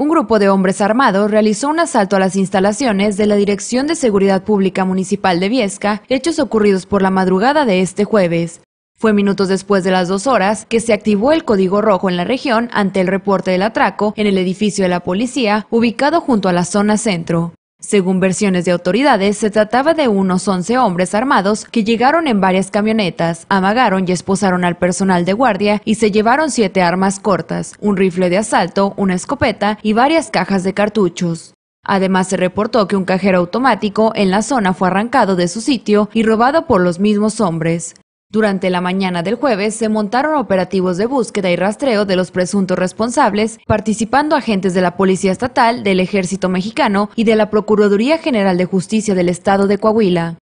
un grupo de hombres armados realizó un asalto a las instalaciones de la Dirección de Seguridad Pública Municipal de Viesca, hechos ocurridos por la madrugada de este jueves. Fue minutos después de las dos horas que se activó el código rojo en la región ante el reporte del atraco en el edificio de la policía ubicado junto a la zona centro. Según versiones de autoridades, se trataba de unos 11 hombres armados que llegaron en varias camionetas, amagaron y esposaron al personal de guardia y se llevaron siete armas cortas, un rifle de asalto, una escopeta y varias cajas de cartuchos. Además, se reportó que un cajero automático en la zona fue arrancado de su sitio y robado por los mismos hombres. Durante la mañana del jueves se montaron operativos de búsqueda y rastreo de los presuntos responsables, participando agentes de la Policía Estatal, del Ejército Mexicano y de la Procuraduría General de Justicia del Estado de Coahuila.